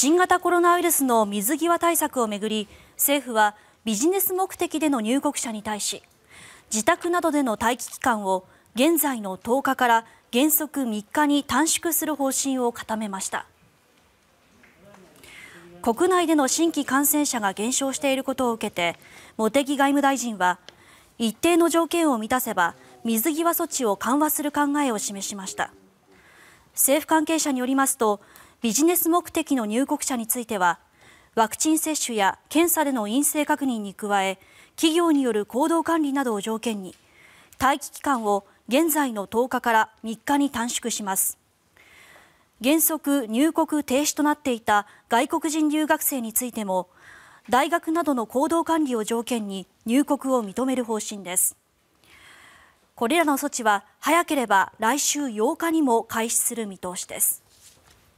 新型コロナウイルスの水際対策を巡り政府はビジネス目的での入国者に対し自宅などでの待機期間を現在の10日から原則3日に短縮する方針を固めました国内での新規感染者が減少していることを受けて茂木外務大臣は一定の条件を満たせば水際措置を緩和する考えを示しました政府関係者によりますとビジネス目的の入国者についてはワクチン接種や検査での陰性確認に加え企業による行動管理などを条件に待機期間を現在の10日から3日に短縮します原則入国停止となっていた外国人留学生についても大学などの行動管理を条件に入国を認める方針ですこれらの措置は早ければ来週8日にも開始する見通しです